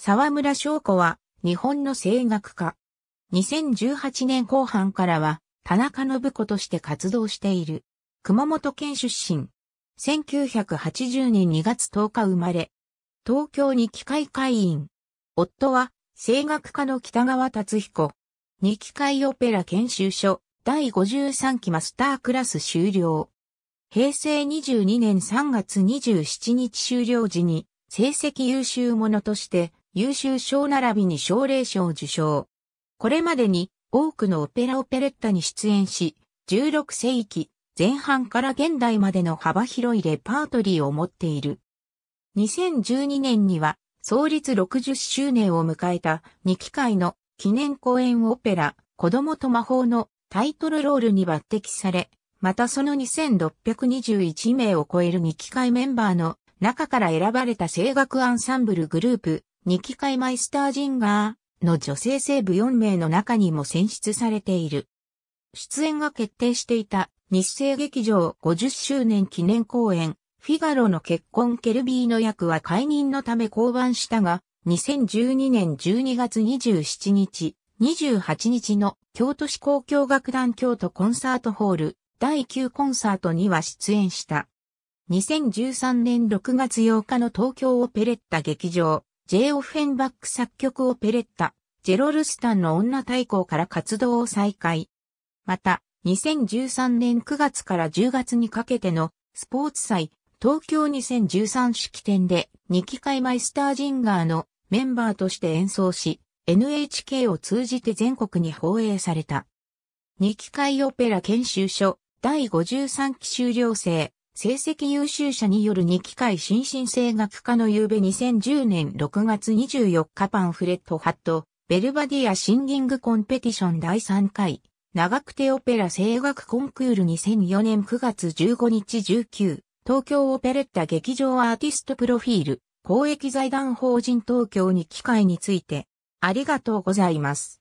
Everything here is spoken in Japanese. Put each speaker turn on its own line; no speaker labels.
沢村翔子は日本の声楽家。2018年後半からは田中信子として活動している。熊本県出身。1980年2月10日生まれ。東京に機械会員。夫は声楽家の北川達彦。二機械オペラ研修所第53期マスタークラス終了。平成22年3月27日終了時に成績優秀者として優秀賞並びに奨励賞を受賞。これまでに多くのオペラオペレッタに出演し、16世紀前半から現代までの幅広いレパートリーを持っている。2012年には創立60周年を迎えた2機会の記念公演オペラ子供と魔法のタイトルロールに抜擢され、またその2621名を超える2機会メンバーの中から選ばれた声楽アンサンブルグループ2機械マイスタージンガーの女性西部4名の中にも選出されている。出演が決定していた日生劇場50周年記念公演、フィガロの結婚ケルビーの役は解任のため降板したが、2012年12月27日、28日の京都市交響楽団京都コンサートホール第9コンサートには出演した。2013年6月8日の東京オペレッタ劇場ジェイ・オフェンバック作曲オペレッタ、ジェロルスタンの女対抗から活動を再開。また、2013年9月から10月にかけてのスポーツ祭、東京2013式典で2期会マイスタージンガーのメンバーとして演奏し、NHK を通じて全国に放映された。2期会オペラ研修所第53期修了生成績優秀者による2機械新進性学科の夕べ2010年6月24日パンフレットハット、ベルバディアシンギングコンペティション第3回、長久手オペラ声楽コンクール2004年9月15日19、東京オペレッタ劇場アーティストプロフィール、公益財団法人東京に機会について、ありがとうございます。